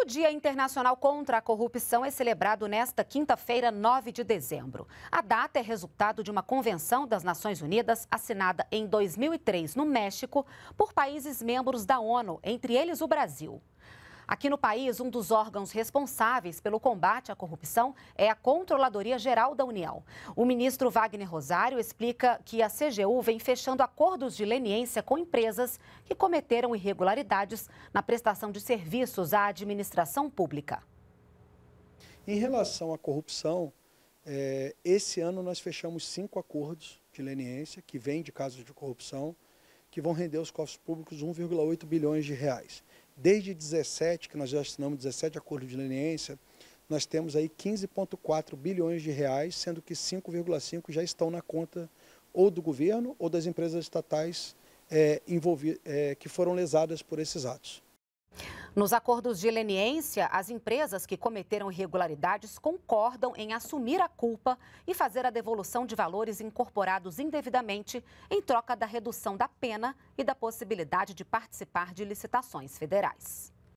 O Dia Internacional contra a Corrupção é celebrado nesta quinta-feira, 9 de dezembro. A data é resultado de uma convenção das Nações Unidas assinada em 2003 no México por países membros da ONU, entre eles o Brasil. Aqui no país, um dos órgãos responsáveis pelo combate à corrupção é a Controladoria Geral da União. O ministro Wagner Rosário explica que a CGU vem fechando acordos de leniência com empresas que cometeram irregularidades na prestação de serviços à administração pública. Em relação à corrupção, é, esse ano nós fechamos cinco acordos de leniência que vêm de casos de corrupção que vão render aos cofres públicos 1,8 bilhões de reais. Desde 17, que nós já assinamos 17 acordos de leniência, nós temos aí 15,4 bilhões de reais, sendo que 5,5 já estão na conta ou do governo ou das empresas estatais é, é, que foram lesadas por esses atos. Nos acordos de leniência, as empresas que cometeram irregularidades concordam em assumir a culpa e fazer a devolução de valores incorporados indevidamente em troca da redução da pena e da possibilidade de participar de licitações federais.